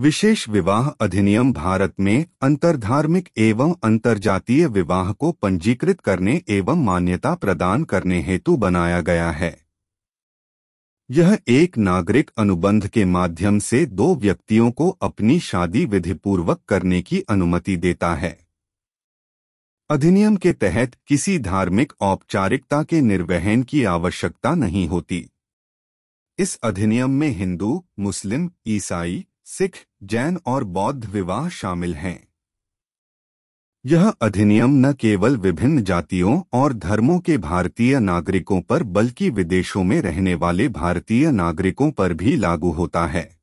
विशेष विवाह अधिनियम भारत में अंतरधार्मिक एवं अंतरजातीय विवाह को पंजीकृत करने एवं मान्यता प्रदान करने हेतु बनाया गया है यह एक नागरिक अनुबंध के माध्यम से दो व्यक्तियों को अपनी शादी विधिपूर्वक करने की अनुमति देता है अधिनियम के तहत किसी धार्मिक औपचारिकता के निर्वहन की आवश्यकता नहीं होती इस अधिनियम में हिंदू मुस्लिम ईसाई सिख जैन और बौद्ध विवाह शामिल हैं यह अधिनियम न केवल विभिन्न जातियों और धर्मों के भारतीय नागरिकों पर बल्कि विदेशों में रहने वाले भारतीय नागरिकों पर भी लागू होता है